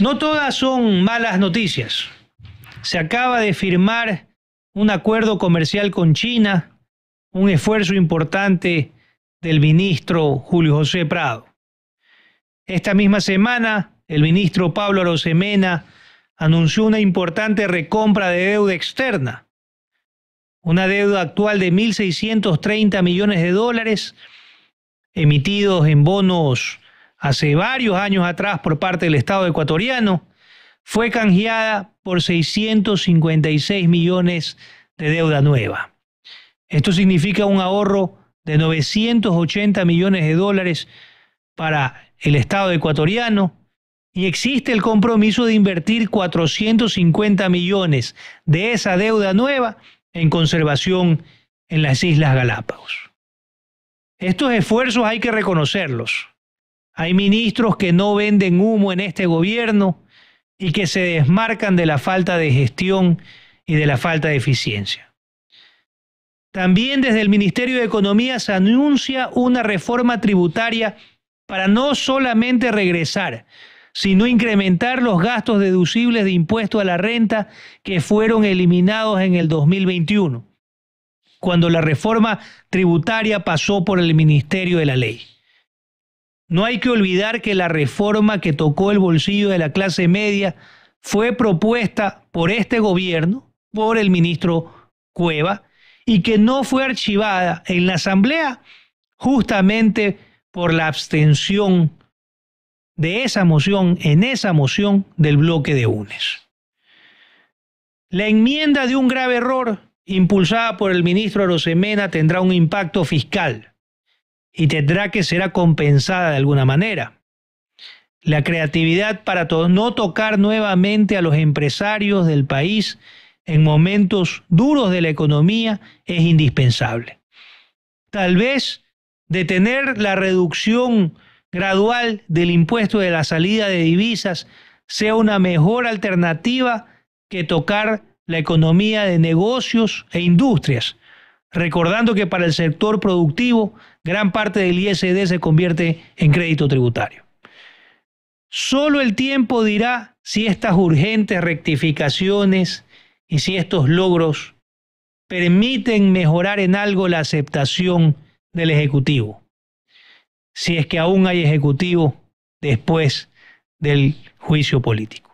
No todas son malas noticias. Se acaba de firmar un acuerdo comercial con China, un esfuerzo importante del ministro Julio José Prado. Esta misma semana, el ministro Pablo Arosemena anunció una importante recompra de deuda externa, una deuda actual de 1.630 millones de dólares emitidos en bonos hace varios años atrás por parte del Estado ecuatoriano, fue canjeada por 656 millones de deuda nueva. Esto significa un ahorro de 980 millones de dólares para el Estado ecuatoriano y existe el compromiso de invertir 450 millones de esa deuda nueva en conservación en las Islas Galápagos. Estos esfuerzos hay que reconocerlos. Hay ministros que no venden humo en este gobierno y que se desmarcan de la falta de gestión y de la falta de eficiencia. También desde el Ministerio de Economía se anuncia una reforma tributaria para no solamente regresar, sino incrementar los gastos deducibles de impuesto a la renta que fueron eliminados en el 2021, cuando la reforma tributaria pasó por el Ministerio de la Ley. No hay que olvidar que la reforma que tocó el bolsillo de la clase media fue propuesta por este gobierno, por el ministro Cueva, y que no fue archivada en la Asamblea justamente por la abstención de esa moción, en esa moción del bloque de UNES. La enmienda de un grave error impulsada por el ministro Arosemena tendrá un impacto fiscal y tendrá que ser compensada de alguna manera. La creatividad para no tocar nuevamente a los empresarios del país en momentos duros de la economía es indispensable. Tal vez detener la reducción gradual del impuesto de la salida de divisas sea una mejor alternativa que tocar la economía de negocios e industrias, recordando que para el sector productivo gran parte del ISD se convierte en crédito tributario. Solo el tiempo dirá si estas urgentes rectificaciones y si estos logros permiten mejorar en algo la aceptación del Ejecutivo, si es que aún hay Ejecutivo después del juicio político.